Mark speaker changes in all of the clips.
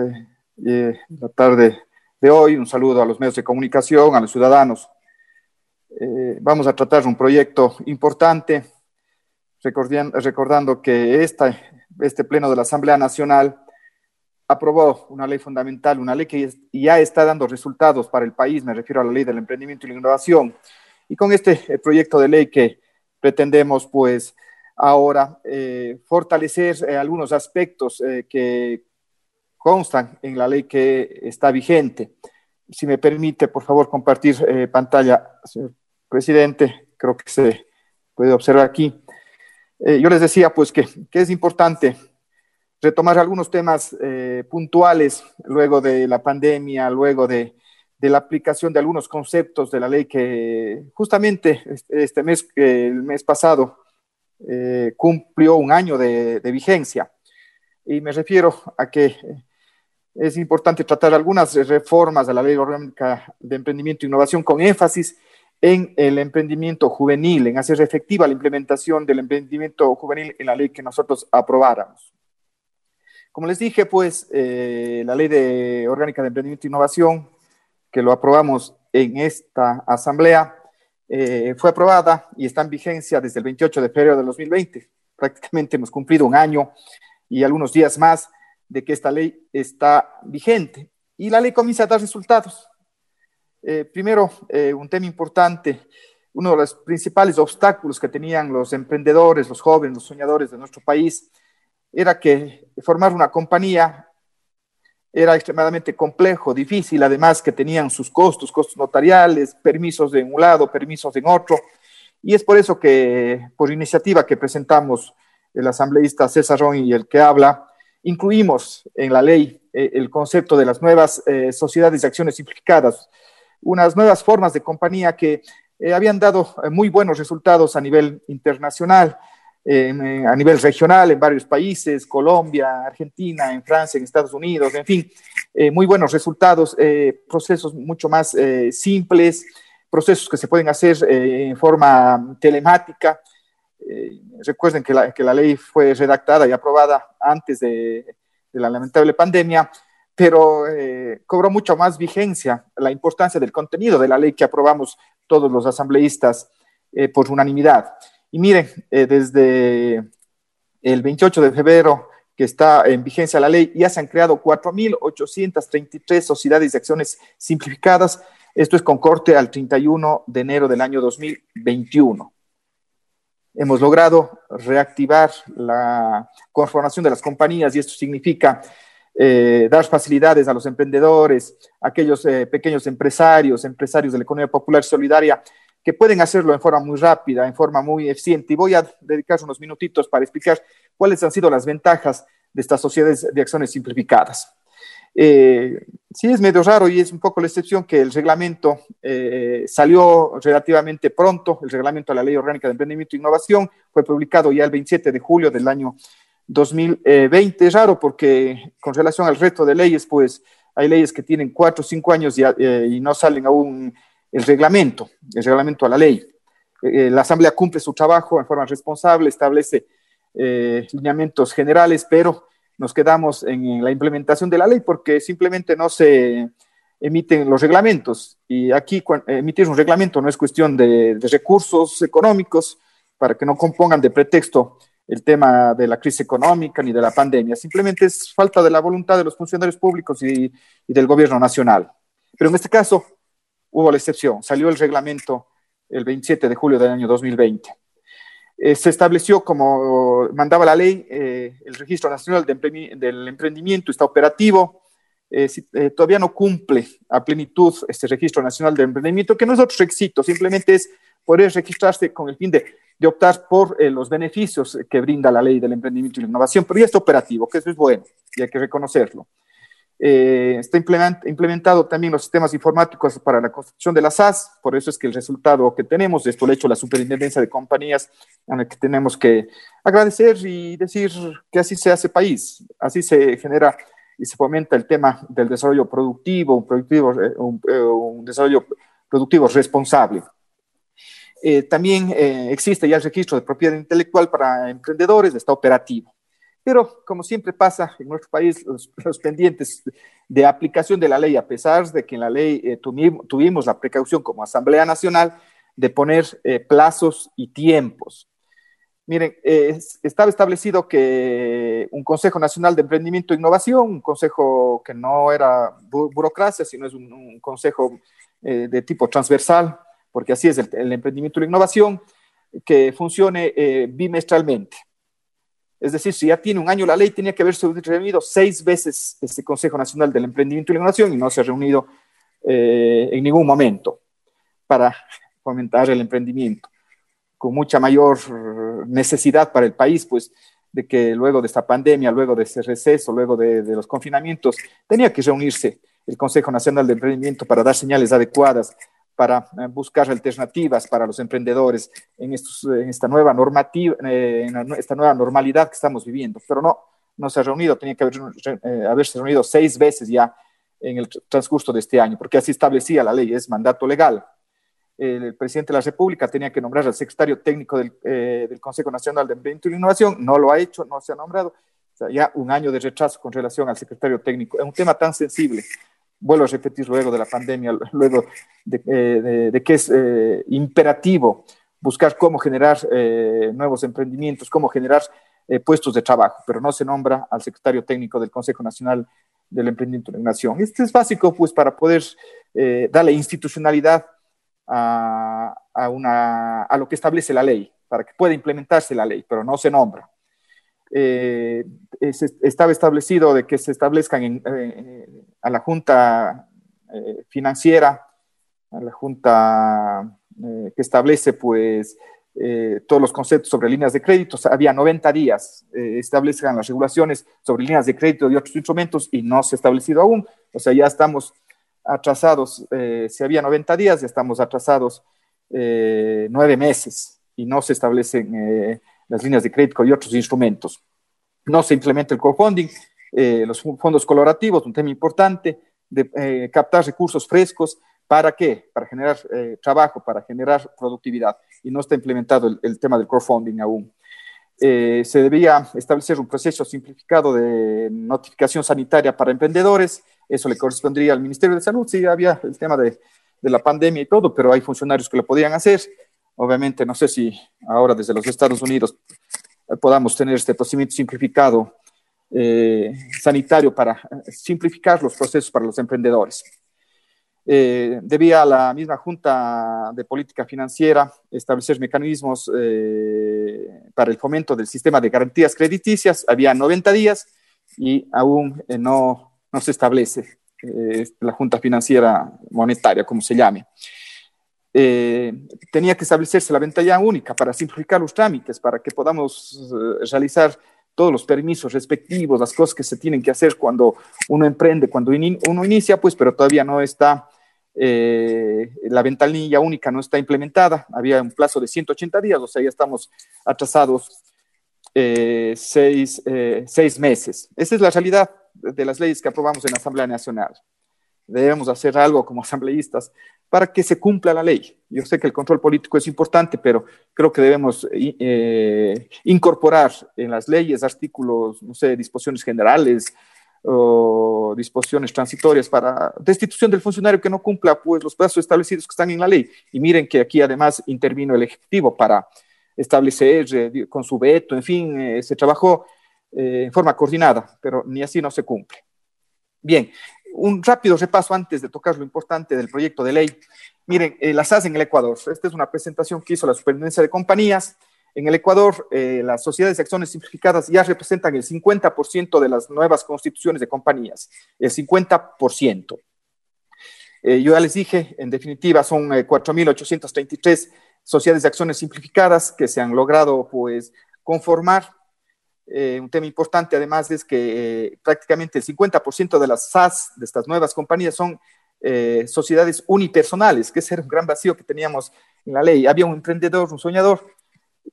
Speaker 1: Eh, eh, la tarde de hoy. Un saludo a los medios de comunicación, a los ciudadanos. Eh, vamos a tratar un proyecto importante, recordando que esta, este Pleno de la Asamblea Nacional aprobó una ley fundamental, una ley que ya está dando resultados para el país, me refiero a la ley del emprendimiento y la innovación. Y con este eh, proyecto de ley que pretendemos, pues, ahora fortalecer algunos aspectos que constan en la ley que está vigente. Si me permite, por favor, compartir eh, pantalla, señor presidente, creo que se puede observar aquí. Eh, yo les decía, pues, que, que, es importante retomar algunos temas eh, puntuales luego de la pandemia, luego de, de, la aplicación de algunos conceptos de la ley que justamente este, este mes, el mes pasado, cumplió un año de, de, vigencia. Y me refiero a que es importante tratar algunas reformas de la Ley Orgánica de Emprendimiento e Innovación con énfasis en el emprendimiento juvenil, en hacer efectiva la implementación del emprendimiento juvenil en la ley que nosotros aprobáramos. Como les dije, pues eh, la Ley de Orgánica de Emprendimiento e Innovación, que lo aprobamos en esta asamblea, eh, fue aprobada y está en vigencia desde el 28 de febrero de 2020. Prácticamente hemos cumplido un año y algunos días más de que esta ley está vigente. Y la ley comienza a dar resultados. Eh, primero, eh, un tema importante, uno de los principales obstáculos que tenían los emprendedores, los jóvenes, los soñadores de nuestro país, era que formar una compañía era extremadamente complejo, difícil, además que tenían sus costos, costos notariales, permisos de un lado, permisos en otro. Y es por eso que, por iniciativa que presentamos el asambleísta César Ron y el que habla, Incluimos en la ley eh, el concepto de las nuevas eh, sociedades de acciones simplificadas, unas nuevas formas de compañía que eh, habían dado muy buenos resultados a nivel internacional, a nivel regional, en varios países, Colombia, Argentina, en Francia, en Estados Unidos, en fin, muy buenos resultados, procesos mucho más simples, procesos que se pueden hacer en forma telemática, eh, recuerden que la, que la, ley fue redactada y aprobada antes de, la lamentable pandemia, pero eh, cobró mucho más vigencia la importancia del contenido de la ley que aprobamos todos los asambleístas eh, por unanimidad. Y miren, desde el 28 de febrero que está en vigencia la ley, ya se han creado 4.833 sociedades de acciones simplificadas. Esto es con corte al 31 de enero del año 2021 hemos logrado reactivar la conformación de las compañías y esto significa eh, dar facilidades a los emprendedores, a aquellos eh, pequeños empresarios, empresarios de la economía popular solidaria, que pueden hacerlo en forma muy rápida, en forma muy eficiente. Y voy a dedicar unos minutitos para explicar cuáles han sido las ventajas de estas sociedades de acciones simplificadas. Eh, sí, es medio raro y es un poco la excepción que el reglamento eh, salió relativamente pronto, el reglamento a la Ley Orgánica de Emprendimiento e Innovación fue publicado ya el 27 de julio del año 2020. Es raro porque con relación al resto de leyes, pues hay leyes que tienen cuatro o cinco años y, eh, no salen aún el reglamento, el reglamento a la ley. la Asamblea cumple su trabajo en forma responsable, establece lineamientos generales, pero nos quedamos en la implementación de la ley porque simplemente no se emiten los reglamentos. Y aquí emitir un reglamento no es cuestión de, recursos económicos para que no compongan de pretexto el tema de la crisis económica ni de la pandemia. Simplemente es falta de la voluntad de los funcionarios públicos y, y del gobierno nacional. Pero en este caso hubo la excepción. Salió el reglamento el 27 de julio del año 2020. Eh, se estableció, como mandaba la ley, eh, el Registro Nacional del Emprendimiento está operativo. Eh, todavía no cumple a plenitud este Registro Nacional del Emprendimiento, que no es otro éxito, simplemente es poder registrarse con el fin de, de optar por los beneficios que brinda la ley del emprendimiento y la innovación, pero ya está operativo, que eso es bueno y hay que reconocerlo. Eh, está implementado también los sistemas informáticos para la construcción de las SAS, por eso es que el resultado que tenemos, esto lo ha hecho la Superintendencia de Compañías, a la que tenemos que agradecer y decir que así se hace país, así se genera y se fomenta el tema del desarrollo productivo, un, eh, eh, desarrollo productivo responsable. también existe ya el registro de propiedad intelectual para emprendedores, está operativo. Pero, como siempre pasa en nuestro país, los, pendientes de aplicación de la ley, a pesar de que en la ley eh, tuvimos, la precaución como Asamblea Nacional de poner eh, plazos y tiempos. Miren, eh, estaba establecido que un Consejo Nacional de Emprendimiento e Innovación, un consejo que no era burocracia, sino es un, consejo de tipo transversal, porque así es el, emprendimiento y e la innovación, que funcione bimestralmente. Es decir, si ya tiene un año la ley, tenía que haberse reunido seis veces este Consejo Nacional del Emprendimiento y la Innovación y no se ha reunido eh, en ningún momento para fomentar el emprendimiento, con mucha mayor necesidad para el país, pues de que luego de esta pandemia, luego de ese receso, luego de, los confinamientos, tenía que reunirse el Consejo Nacional del Emprendimiento para dar señales adecuadas para eh, buscar alternativas para los emprendedores en, en esta nueva normativa, eh, en esta nueva normalidad que estamos viviendo. Pero no, no se ha reunido, tenía que haber, eh, haberse reunido seis veces ya en el transcurso de este año, porque así establecía la ley, es mandato legal. El presidente de la República tenía que nombrar al secretario técnico del, Consejo Nacional de Emprendimiento y Innovación, no lo ha hecho, no se ha nombrado. O sea, ya un año de retraso con relación al secretario técnico. Es un tema tan sensible vuelvo a repetir luego de la pandemia, luego eh, de, que es eh, imperativo buscar cómo generar eh, nuevos emprendimientos, cómo generar puestos de trabajo, pero no se nombra al secretario técnico del Consejo Nacional del Emprendimiento de la Nación. Esto es básico pues, para poder darle institucionalidad a, a, una, a lo que establece la ley, para que pueda implementarse la ley, pero no se nombra. estaba establecido de que se establezcan en, a la Junta eh, Financiera, a la Junta eh, que establece pues eh, todos los conceptos sobre líneas de crédito. había 90 días, eh, las regulaciones sobre líneas de crédito y otros instrumentos y no se ha establecido aún. O sea, ya estamos atrasados, si había 90 días, ya estamos atrasados nueve meses y no se establecen las líneas de crédito y otros instrumentos. No se implementa el co-funding co-funding, eh, los fondos colaborativos, un tema importante, de eh, captar recursos frescos. ¿Para qué? Para generar eh, trabajo, para generar productividad. Y no está implementado el, tema del crowdfunding aún. se debía establecer un proceso simplificado de notificación sanitaria para emprendedores. Eso le correspondería al Ministerio de Salud. Sí, había el tema de, de la pandemia y todo, pero hay funcionarios que lo podían hacer. Obviamente, no sé si ahora desde los Estados Unidos podamos tener este procedimiento simplificado eh, sanitario para simplificar los procesos para los emprendedores. Eh, debía la misma Junta de Política Financiera establecer mecanismos eh, para el fomento del sistema de garantías crediticias. Había 90 días y aún no, se establece este, la Junta Financiera Monetaria, como se llame. tenía que establecerse la ventanilla única para simplificar los trámites, para que podamos realizar todos los permisos respectivos, las cosas que se tienen que hacer cuando uno emprende, cuando uno inicia, pues, pero todavía no está, eh, la ventanilla única no está implementada, había un plazo de 180 días, o sea, ya estamos atrasados eh, seis, eh, seis meses. Esa es la realidad de las leyes que aprobamos en la Asamblea Nacional. Debemos hacer algo como asambleístas para que se cumpla la ley. Yo sé que el control político es importante, pero creo que debemos eh, eh, incorporar en las leyes artículos, no sé, disposiciones generales o disposiciones transitorias para destitución del funcionario que no cumpla pues, los plazos establecidos que están en la ley. Y miren que aquí además intervino el Ejecutivo para establecer eh, con su veto, en fin, se trabajó en forma coordinada, pero ni así no se cumple. Bien, un rápido repaso antes de tocar lo importante del proyecto de ley. Miren, eh, las SAS en el Ecuador. Esta es una presentación que hizo la Superintendencia de Compañías. En el Ecuador, eh, las sociedades de acciones simplificadas ya representan el 50% de las nuevas constituciones de compañías, el 50%. Eh, yo ya les dije, en definitiva, son 4.833 sociedades de acciones simplificadas que se han logrado pues, conformar eh, un tema importante además es que eh, prácticamente el 50% de las SAS, de estas nuevas compañías, son eh, sociedades unipersonales, que ese era un gran vacío que teníamos en la ley. Había un emprendedor, un soñador,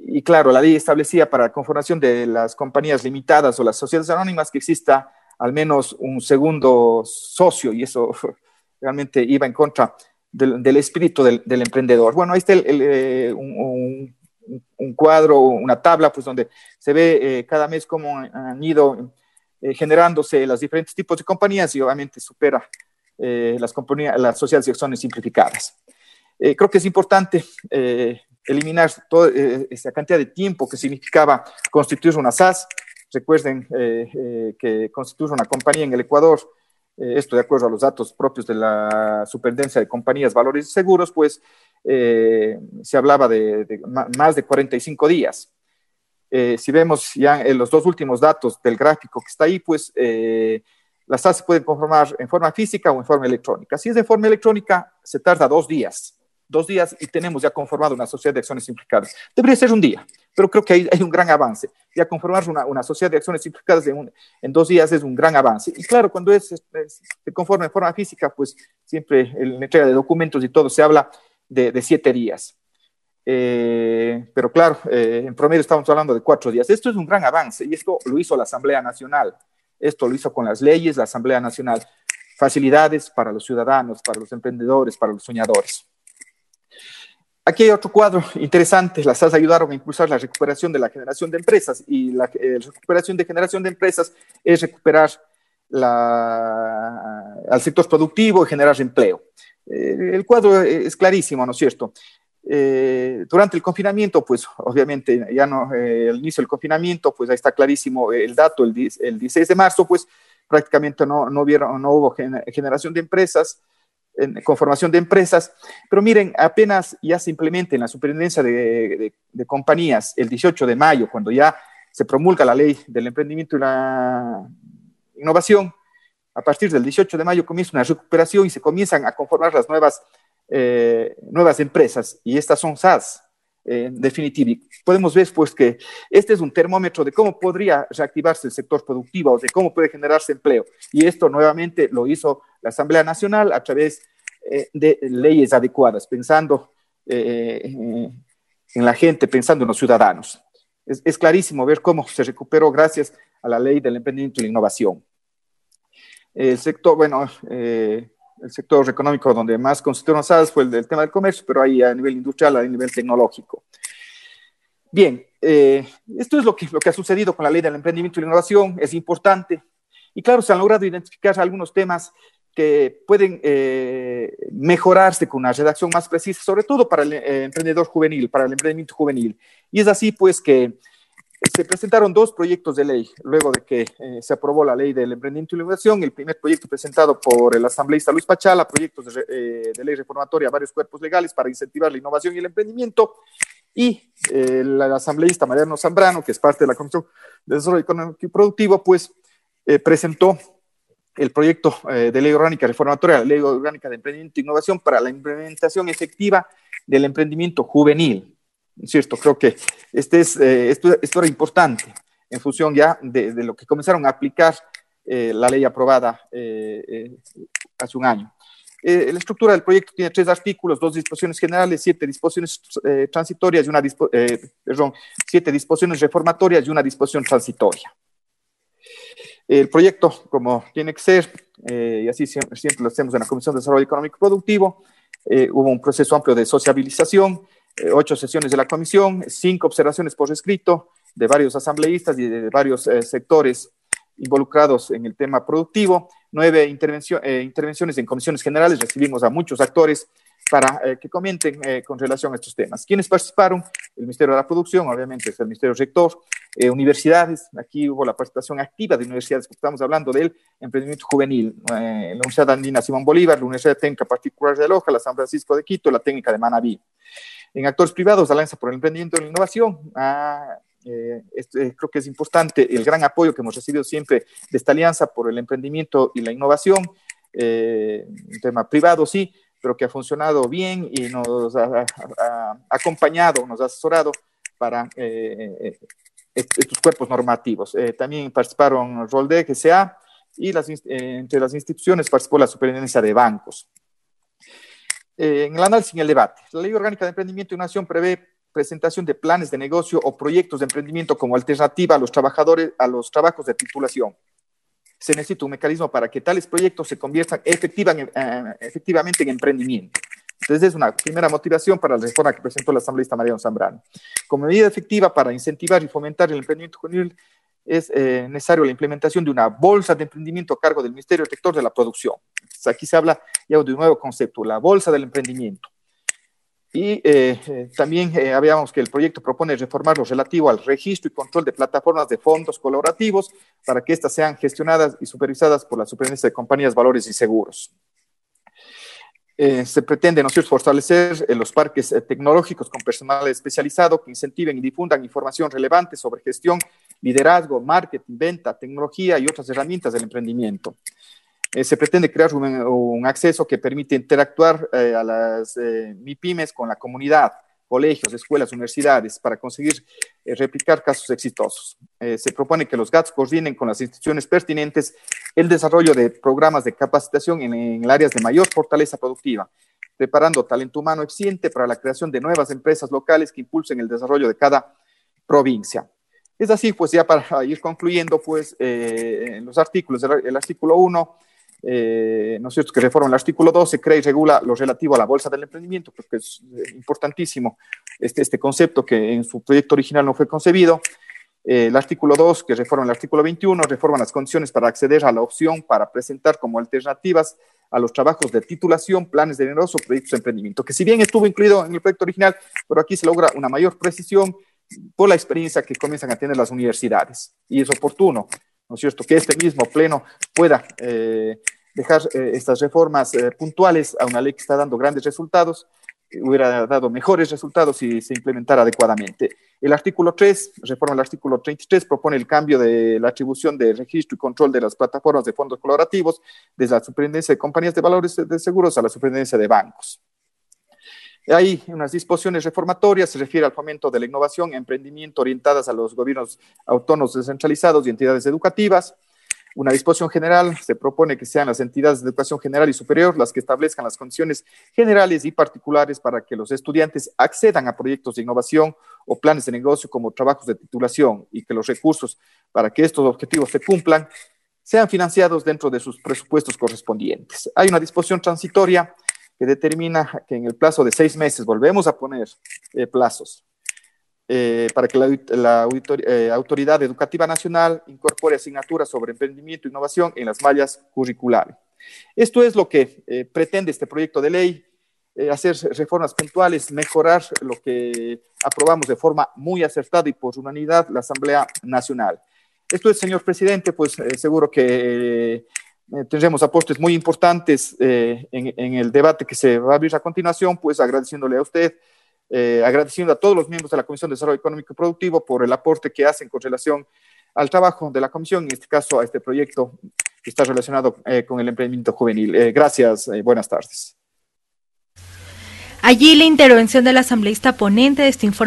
Speaker 1: y claro, la ley establecía para la conformación de las compañías limitadas o las sociedades anónimas que exista al menos un segundo socio, y eso realmente iba en contra del, espíritu del, emprendedor. Bueno, ahí está un un cuadro, una tabla, pues donde se ve eh, cada mes cómo han ido eh, generándose los diferentes tipos de compañías y obviamente supera eh, las, compañías, las acciones simplificadas. creo que es importante eliminar toda esa cantidad de tiempo que significaba constituir una SAS. Recuerden que constituir una compañía en el Ecuador esto de acuerdo a los datos propios de la Superintendencia de Compañías, Valores y Seguros, pues eh, se hablaba de, más de 45 días. Eh, si vemos ya en los dos últimos datos del gráfico que está ahí, pues eh, las tasas se pueden conformar en forma física o en forma electrónica. Si es de forma electrónica, se tarda dos días. Dos días y tenemos ya conformado una sociedad de acciones implicadas. Debería ser un día, pero creo que hay, hay un gran avance. Ya conformar una, sociedad de acciones implicadas en, dos días es un gran avance. Y claro, cuando es, se conforma en forma física, pues siempre en la entrega de documentos y todo se habla de, siete días. Eh, pero claro, eh, en promedio estamos hablando de cuatro días. Esto es un gran avance y esto lo hizo la Asamblea Nacional. Esto lo hizo con las leyes, la Asamblea Nacional. Facilidades para los ciudadanos, para los emprendedores, para los soñadores. Aquí hay otro cuadro interesante. Las SAS ayudaron a impulsar la recuperación de la generación de empresas y la eh, recuperación de generación de empresas es recuperar la, al sector productivo y generar empleo. Eh, el cuadro es clarísimo, ¿no es cierto? Eh, durante el confinamiento, pues obviamente ya no, el eh, inicio del confinamiento, pues ahí está clarísimo el dato, el, 16 de marzo, pues prácticamente no, no, no hubo generación de empresas, conformación de empresas, pero miren, apenas ya se en la superintendencia de, de compañías el 18 de mayo, cuando ya se promulga la ley del emprendimiento y la innovación. A partir del 18 de mayo comienza una recuperación y se comienzan a conformar las nuevas, eh, nuevas empresas, y estas son SAS, eh, definitiva. Podemos ver pues que este es un termómetro de cómo podría reactivarse el sector productivo o de cómo puede generarse empleo. Y esto nuevamente lo hizo la Asamblea Nacional a través eh, de leyes adecuadas, pensando eh, en la gente, pensando en los ciudadanos. Es, es, clarísimo ver cómo se recuperó gracias a la ley del emprendimiento y la innovación. El sector, bueno, eh, el sector económico donde más constituyeron salas fue el del tema del comercio, pero ahí a nivel industrial, a nivel tecnológico. Bien, eh, esto es lo que, lo que ha sucedido con la ley del emprendimiento y la innovación, es importante. Y claro, se han logrado identificar algunos temas que pueden eh, mejorarse con una redacción más precisa, sobre todo para el emprendedor juvenil, para el emprendimiento juvenil. Y es así, pues, que se presentaron dos proyectos de ley luego de que eh, se aprobó la ley del emprendimiento y la innovación. El primer proyecto presentado por el asambleísta Luis Pachala, proyectos de, eh, ley reformatoria a varios cuerpos legales para incentivar la innovación y el emprendimiento. Y eh, el asambleísta Mariano Zambrano, que es parte de la Comisión de Desarrollo Económico y Productivo, pues presentó el proyecto de ley orgánica reformatoria, ley orgánica de emprendimiento e innovación para la implementación efectiva del emprendimiento juvenil cierto, creo que este es, eh, esto, esto, era importante en función ya de, lo que comenzaron a aplicar eh, la ley aprobada eh, hace un año. la estructura del proyecto tiene tres artículos, dos disposiciones generales, siete disposiciones transitorias y una perdón, siete disposiciones reformatorias y una disposición transitoria. El proyecto, como tiene que ser, y así siempre, siempre, lo hacemos en la Comisión de Desarrollo Económico Productivo, hubo un proceso amplio de sociabilización, eh, ocho sesiones de la comisión, cinco observaciones por escrito de varios asambleístas y de varios eh, sectores involucrados en el tema productivo, nueve intervenciones eh, intervenciones en comisiones generales, recibimos a muchos actores para que comenten con relación a estos temas. ¿Quiénes participaron? El Ministerio de la Producción, obviamente es el Ministerio Rector, universidades, aquí hubo la participación activa de universidades, estamos hablando del emprendimiento juvenil, la Universidad Andina Simón Bolívar, la Universidad Técnica Particular de Loja, la San Francisco de Quito, la Técnica de Manabí. En actores privados, Alianza por el Emprendimiento y la Innovación, ah, eh, eh, creo que es importante el gran apoyo que hemos recibido siempre de esta alianza por el emprendimiento y la innovación, eh, un tema privado, sí, pero que ha funcionado bien y nos ha, acompañado, nos ha asesorado para estos cuerpos normativos. también participaron Rolde, SA, y las, entre las instituciones participó la Superintendencia de Bancos eh, en el análisis y en el debate. La Ley Orgánica de Emprendimiento y Nación prevé presentación de planes de negocio o proyectos de emprendimiento como alternativa a los trabajadores, a los trabajos de titulación. Se necesita un mecanismo para que tales proyectos se conviertan efectiva, eh, efectivamente en emprendimiento. Entonces, es una primera motivación para la reforma que presentó la asambleísta Mariano Zambrano. Como medida efectiva para incentivar y fomentar el emprendimiento juvenil, es eh, necesario la implementación de una bolsa de emprendimiento a cargo del Ministerio de Sector de la Producción. aquí se habla ya de un nuevo concepto, la bolsa del emprendimiento. Y eh, eh, también habíamos que el proyecto propone reformar lo relativo al registro y control de plataformas de fondos colaborativos para que éstas sean gestionadas y supervisadas por la Superintendencia de Compañías, Valores y Seguros. se pretende ¿no fortalecer en los parques tecnológicos con personal especializado que incentiven y difundan información relevante sobre gestión liderazgo, marketing, venta, tecnología y otras herramientas del emprendimiento. Eh, se pretende crear un, acceso que permite interactuar eh, a las mipymes eh, MIPIMES con la comunidad, colegios, escuelas, universidades, para conseguir replicar casos exitosos. se propone que los GATS coordinen con las instituciones pertinentes el desarrollo de programas de capacitación en, en áreas de mayor fortaleza productiva, preparando talento humano eficiente para la creación de nuevas empresas locales que impulsen el desarrollo de cada provincia. Es así, pues ya para ir concluyendo, pues eh, en los artículos, el, artículo 1, eh, ¿no es cierto?, que reforma el artículo 12, crea y regula lo relativo a la bolsa del emprendimiento, porque es eh, importantísimo este, este, concepto que en su proyecto original no fue concebido. el artículo 2, que reforma el artículo 21, reforma las condiciones para acceder a la opción para presentar como alternativas a los trabajos de titulación, planes de o proyectos de emprendimiento, que si bien estuvo incluido en el proyecto original, pero aquí se logra una mayor precisión por la experiencia que comienzan a tener las universidades. Y es oportuno, ¿no es cierto?, que este mismo pleno pueda eh, dejar eh, estas reformas eh, puntuales a una ley que está dando grandes resultados, hubiera dado mejores resultados si se implementara adecuadamente. El artículo 3, reforma del artículo 33, propone el cambio de la atribución de registro y control de las plataformas de fondos colaborativos desde la superintendencia de compañías de valores de seguros a la superintendencia de bancos. Hay unas disposiciones reformatorias, se refiere al fomento de la innovación, emprendimiento orientadas a los gobiernos autónomos descentralizados y entidades educativas. Una disposición general se propone que sean las entidades de educación general y superior las que establezcan las condiciones generales y particulares para que los estudiantes accedan a proyectos de innovación o planes de negocio como trabajos de titulación y que los recursos para que estos objetivos se cumplan sean financiados dentro de sus presupuestos correspondientes. Hay una disposición transitoria que determina que en el plazo de seis meses, volvemos a poner eh, plazos, eh, para que la, eh, Autoridad Educativa Nacional incorpore asignaturas sobre emprendimiento e innovación en las mallas curriculares. Esto es lo que pretende este proyecto de ley, hacer reformas puntuales, mejorar lo que aprobamos de forma muy acertada y por unanimidad la Asamblea Nacional. Esto es, señor presidente, pues seguro que eh, tendremos aportes muy importantes eh, en, el debate que se va a abrir a continuación, pues agradeciéndole a usted, eh, agradeciendo a todos los miembros de la Comisión de Desarrollo Económico y Productivo por el aporte que hacen con relación al trabajo de la Comisión, en este caso a este proyecto que está relacionado con el emprendimiento juvenil. gracias, buenas tardes. Allí la intervención del asambleísta ponente de este informe.